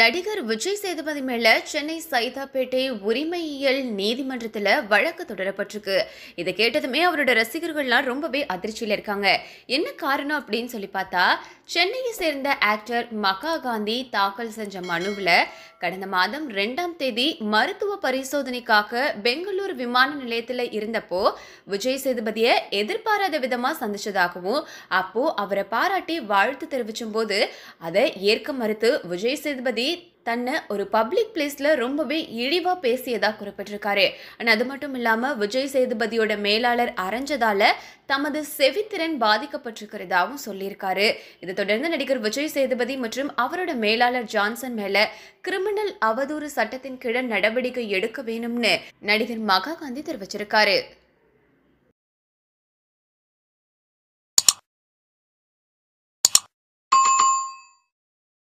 நடிகர் விஜய் சேதுபதி மேல சென்னை சைதாப்பேட்டை உரிமையியல் நீதிமன்றத்தில் வழக்கு தொடரப்பட்டிருக்கு இதை கேட்டதுமே அவரோட ரசிகர்கள்லாம் ரொம்பவே அதிர்ச்சியில் இருக்காங்க என்ன காரணம் அப்படின்னு சொல்லி பார்த்தா சென்னையை சேர்ந்த ஆக்டர் மகா காந்தி தாக்கல் செஞ்ச மனுவில் கடந்த மாதம் ரெண்டாம் தேதி மருத்துவ பரிசோதனைக்காக பெங்களூர் விமான நிலையத்தில் இருந்தப்போ விஜய் சேதுபதியை எதிர்பாராத விதமாக சந்திச்சதாகவும் அப்போ அவரை பாராட்டி வாழ்த்து தெரிவிச்சும் போது அதை ஏற்க மறுத்து விஜய் சேதுபதி ரேவதி தன்னை ஒரு பப்ளிக் பிளேஸில் ரொம்பவே இழிவாக பேசியதாக குறிப்பிட்டிருக்காரு ஆனால் அது மட்டும் இல்லாமல் விஜய் சேதுபதியோட மேலாளர் அரைஞ்சதால் தமது செவித்திறன் பாதிக்கப்பட்டிருக்கிறதாகவும் சொல்லியிருக்காரு இதை தொடர்ந்து நடிகர் விஜய் சேதுபதி மற்றும் அவரோட மேலாளர் ஜான்சன் மேலே கிரிமினல் அவதூறு சட்டத்தின் கீழே நடவடிக்கை எடுக்க வேணும்னு நடிகர் மகாகாந்தி தெரிவிச்சிருக்காரு